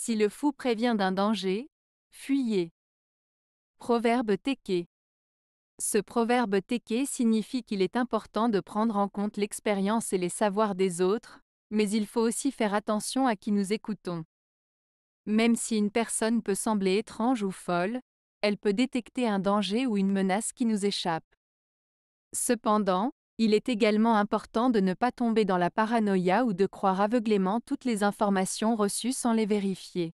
Si le fou prévient d'un danger, fuyez. Proverbe teke. Ce proverbe teke signifie qu'il est important de prendre en compte l'expérience et les savoirs des autres, mais il faut aussi faire attention à qui nous écoutons. Même si une personne peut sembler étrange ou folle, elle peut détecter un danger ou une menace qui nous échappe. Cependant, il est également important de ne pas tomber dans la paranoïa ou de croire aveuglément toutes les informations reçues sans les vérifier.